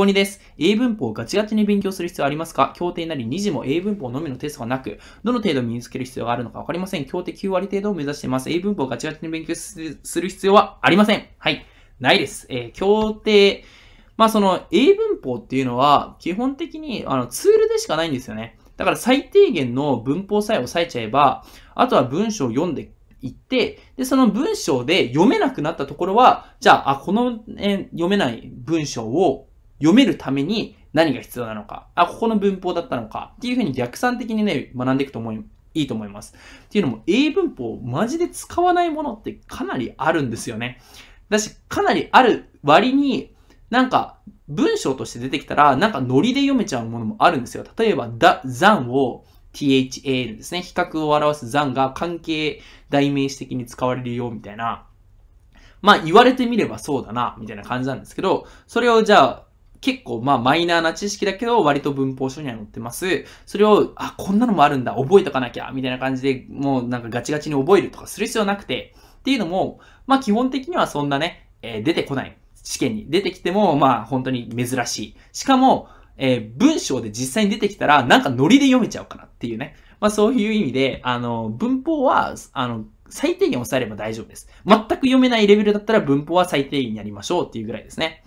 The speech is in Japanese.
高2です。英文法をガチガチに勉強する必要ありますか協定なり2次も英文法のみのテストがなく、どの程度身につける必要があるのかわかりません。協定9割程度を目指しています。英文法をガチガチに勉強する必要はありません。はい。ないです。えー、協定、まあその英文法っていうのは基本的にあのツールでしかないんですよね。だから最低限の文法さえ押さえちゃえば、あとは文章を読んでいって、で、その文章で読めなくなったところは、じゃあ、あ、この、え読めない文章を読めるために何が必要なのか、あ、ここの文法だったのかっていうふうに逆算的にね、学んでいくと思い、いいと思います。っていうのも、英文法マジで使わないものってかなりあるんですよね。だし、かなりある割に、なんか、文章として出てきたら、なんかノリで読めちゃうものもあるんですよ。例えば、だ、残を thal ですね。比較を表す残が関係代名詞的に使われるよ、みたいな。まあ、言われてみればそうだな、みたいな感じなんですけど、それをじゃあ、結構まあマイナーな知識だけど割と文法書には載ってます。それを、あ、こんなのもあるんだ、覚えとかなきゃ、みたいな感じでもうなんかガチガチに覚えるとかする必要なくて、っていうのも、まあ基本的にはそんなね、えー、出てこない。試験に出てきても、まあ本当に珍しい。しかも、えー、文章で実際に出てきたらなんかノリで読めちゃうかなっていうね。まあそういう意味で、あの、文法は、あの、最低限押さえれば大丈夫です。全く読めないレベルだったら文法は最低限にやりましょうっていうぐらいですね。